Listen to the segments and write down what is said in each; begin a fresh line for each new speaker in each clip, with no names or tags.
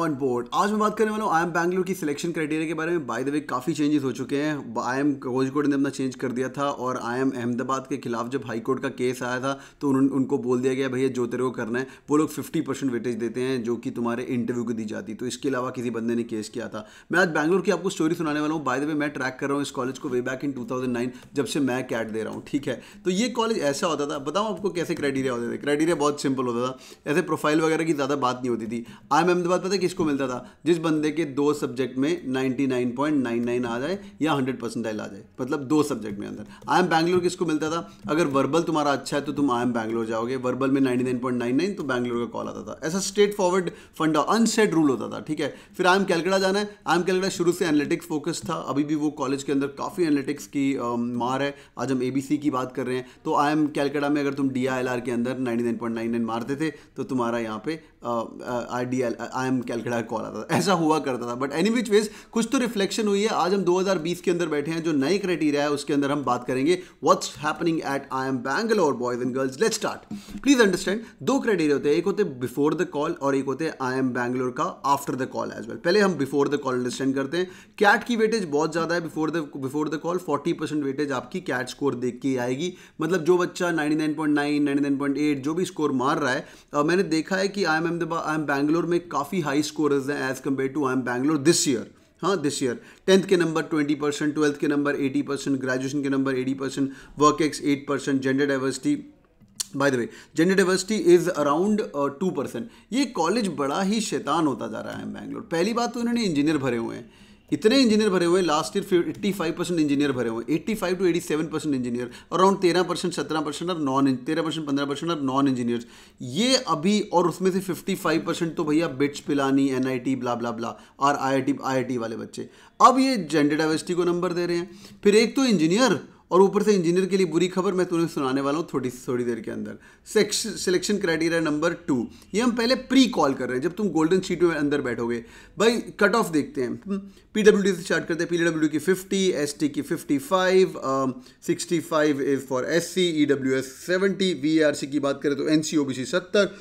on board आज मैं बात करने वाला हूँ आई एम बैंगलोर की सिलेक्शन क्राइटेरिया के बारे में बाय द वे काफ़ी चेंजेस हो चुके हैं आई एम कोजिकोड ने अपना चेंज कर दिया था और आई एम अहमदाबाद के खिलाफ जब हाई कोर्ट का केस आया था तो उन, उनको बोल दिया गया भैया जो तेरे को करना है वो लोग फिफ्टी परसेंट वेटेज देते हैं जो कि तुम्हारे इंटरव्यू को दी जाती तो इसके अलावा किसी बंदे ने केस किया था मैं आज बैंगलोर की आपको स्टोरी सुनाने वाला हूँ बाय द वे मैं ट्रैक कर रहा हूँ इस कॉलेज को वे बैक इन टू जब से मैं कैट दे रहा हूँ ठीक है तो ये कॉलेज ऐसा होता था बताऊँ आपको कैसे क्राइटेरिया होते थे क्राइटेरिया बहुत सिंपल होता था ऐसे प्रोफाइल वगैरह की ज़्यादा बात नहीं होती थी आई एम अहमदाबाद पता किसको मिलता था जिस बंदे के दो सब्जेक्ट में 99.99 आ जाए या 100 परसेंटाइल आ जाए मतलब दो सब्जेक्ट में अंदर आई एम बैंगलोर किसको मिलता था अगर वर्बल तुम्हारा अच्छा है तो तुम आई एम बैंगलोर जाओगे वर्बल में 99.99 तो बैंगलोर का कॉल आता था ऐसा straightforward fund unset rule होता था ठीक है फिर आई एम कैलकड़ा जाना है आई एम कैलकड़ा शुरू से एनालिटिक्स फोकस था अभी भी वो कॉलेज के अंदर काफ़ी एनालिटिक्स की मार है आज हम ए की बात कर रहे हैं तो आई एम कैलकड़ा में अगर तुम डी के अंदर नाइन्टी मारते थे तो तुम्हारा यहाँ पे I D L I M Calcutta call आता था ऐसा हुआ करता था बट एनी विच वेज कुछ तो रिफ्लेक्शन हुई है आज हम 2020 के अंदर बैठे हैं जो नए क्राइटेरिया है उसके अंदर हम बात करेंगे what's happening at I M Bangalore boys and girls let start please understand दो क्राइटेरिया होते हैं एक होते बिफोर द कॉल और एक होते हैं आई एम बैंगलोर का after the call as well पहले हम बिफोर द कॉल अंडरस्टैंड करते हैं कैट की वेटेज बहुत ज़्यादा है before the before the call forty percent weightage आपकी कैट स्कोर देख के आएगी मतलब जो बच्चा ninety nine point nine ninety nine point eight जो भी स्कोर मार रहा है मैंने देखा है कि I M Ahmedabad I M Bangalore में काफ़ी हाई स्कोरर्स हैं as compare to I M Bangalore this year हाँ दिस ईयर टेंथ के नंबर ट्वेंटी परसेंट ट्वेल्थ के नंबर एटी परसेंट ग्रेजुएशन के number eighty percent work ex eight percent gender diversity by the way gender diversity is around two percent ये college बड़ा ही शैतान होता जा रहा है बैंगलोर पहली बात तो इन्होंने इंजीनियर भरे हुए हैं इतने इंजीनियर भरे हुए last year eighty five percent engineer भरे हुए eighty five to eighty seven percent engineer around तेरह परसेंट सत्रह परसेंट और नॉन तेरह परसेंट पंद्रह परसेंट और नॉन इंजीनियर्स ये अभी और उसमें से फिफ्टी फाइव परसेंट तो भैया BITS Pilani N I T blah blah blah और I I T I I T वाले बच्चे अब ये जेंडर डाइवर्सिटी को नंबर दे रहे हैं फिर एक तो इंजीनियर और ऊपर से इंजीनियर के लिए बुरी खबर मैं तुम्हें सुनाने वाला हूँ थोड़ी थोड़ी देर के अंदर सिलेक्शन क्राइटेरिया नंबर टू ये हम पहले प्री कॉल कर रहे हैं जब तुम गोल्डन शीट में अंदर बैठोगे भाई कट ऑफ देखते हैं पी हम्म, डब्ल्यू से स्टार्ट करते हैं पी डब्ल्यू की फिफ्टी एस टी की fifty five sixty five is for S C E W S seventy V R C की बात करें तो N C O B C सत्तर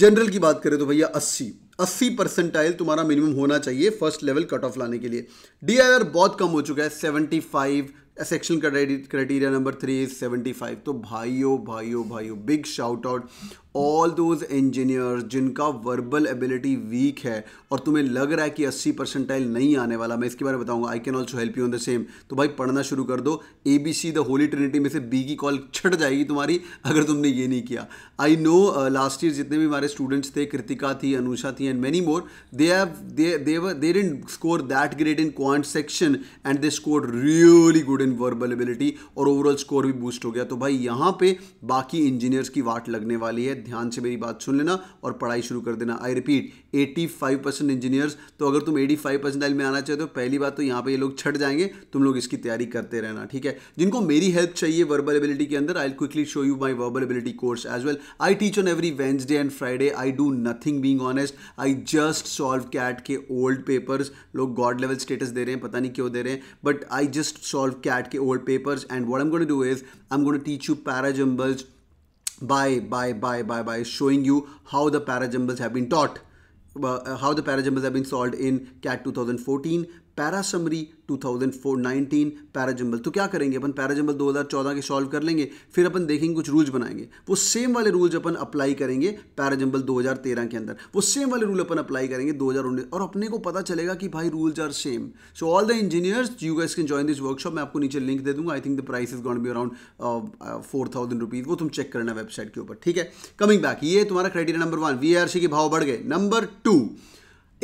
जनरल की बात करें तो भैया अस्सी अस्सी परसेंटाइल तुम्हारा मिनिमम होना चाहिए फर्स्ट लेवल कट ऑफ लाने के लिए डी बहुत कम हो चुका है seventy five section criteria number three is seventy five तो भाइयों भाइयों भाइयों big shout out all those engineer जिनका वर्बल एबिलिटी वीक है और तुम्हें लग रहा है कि 80 परसेंटाइल नहीं आने वाला मैं इसके बारे में बताऊंगा I can also help you on the same तो भाई पढ़ना शुरू कर दो A B C the holy trinity में से बी की कॉल छट जाएगी तुम्हारी अगर तुमने ये नहीं किया आई नो लास्ट ईयर जितने भी हमारे स्टूडेंट्स थे कृतिका थी अनुषा थी and many more they have they in score that great in quant section and they score really good in verbal ability और ओवरऑल स्कोर भी बूस्ट हो गया तो भाई यहाँ पे बाकी इंजीनियर्स की वाट लगने वाली है ध्यान से मेरी बात सुन लेना और पढ़ाई शुरू कर देना आई रिपीट 85 परसेंट इंजीनियर्स तो अगर तुम 85 परसेंट में आना चाहते हो पहली बात तो यहाँ पे ये लोग छट जाएंगे तुम लोग इसकी तैयारी करते रहना ठीक है जिनको मेरी हेल्प चाहिए वर्बल एबिलिटी के अंदर I quickly show you my verbal ability course as well I teach on every Wednesday and Friday I do nothing being honest I just solve CAT के ओल्ड पेपर्स लोग god level status दे रहे हैं पता नहीं क्यों दे रहे हैं but I just solve CAT के old papers and what am gonna do is I am gonna teach you parajumbles by by by by by showing you how the paragymbals have been taught uh, how the paragymbals have been solved in cat 2014 parasummary 2004-19 jumble तो क्या करेंगे अपन jumble 2014 के solve कर लेंगे फिर अपन देखेंगे कुछ rules बनाएंगे वो सेम वाले रूल्स अपन अप्लाई करेंगे जंबल 2013 के अंदर वो सेम वाले रूल अपन अप्लाई करेंगे 2019 और अपने को पता चलेगा कि भाई rules are same so all the engineers you guys can join this workshop मैं आपको नीचे लिंक दे दूंगा I think the price is gonna be around four thousand rupees वो तुम चेक करना वेबसाइट के ऊपर ठीक है कमिंग बैक ये तुम्हारा क्राइटेरिया नंबर वन सी के भाव बढ़ गए नंबर टू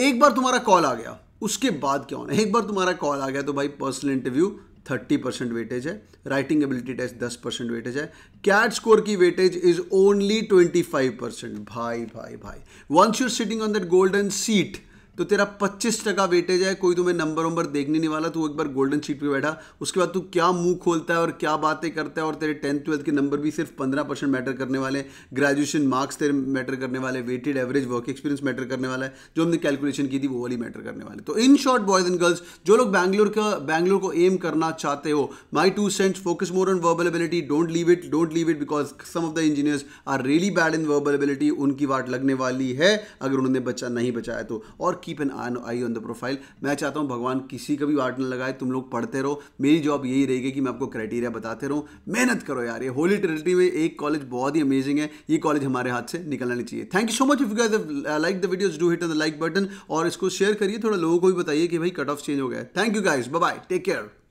एक बार तुम्हारा कॉल आ गया उसके बाद क्या होना है एक बार तुम्हारा कॉल आ गया तो भाई personal interview thirty percent weightage है राइटिंग एबिलिटी टेस्ट दस परसेंट वेटेज है कैट स्कोर की weightage is only twenty five percent भाई भाई भाई once you're sitting on that golden seat तो तेरा पच्चीस टका वेटेज है कोई तुम्हें नंबर वंबर देखने नहीं वाला तू एक बार गोल्डन शीट पे बैठा उसके बाद तू क्या मुंह खोलता है और क्या बातें करता है और तेरे टेंथ ट्वेल्थ के नंबर भी सिर्फ पंद्रह परसेंट मैटर करने वाले ग्रेजुएशन मार्क्स तेरे मैटर करने वाले weighted average work experience matter करने वाला है जो हमने कैलकुलेशन की थी वो वाली मैटर करने वाले तो in short boys and girls जो लोग बैंगलोर का बैंगलोर को एम करना चाहते हो my two cents focus more on verbal ability don't leave it don't leave it because some of the engineers are really bad in verbal ability उनकी वाट लगने वाली है अगर उन्होंने बच्चा नहीं बचाया तो और keep an eye on the profile मैं चाहता हूँ भगवान किसी का भी वार्ड न लगाए तुम लोग पढ़ते रहो मेरी जॉब यही रहेगी कि मैं आपको क्राइटेरिया बताते रहूँ मेहनत करो यार ये होली ट्रिनिटी में एक कॉलेज बहुत ही अमेजिंग है ये कॉलेज हमारे हाथ से निकलना नहीं चाहिए thank you so much if you like the videos do hit the like button और इसको शेयर करिए थोड़ा लोगों को भी बताइए कि भाई कट ऑफ चेंज हो गया thank you guys bye take care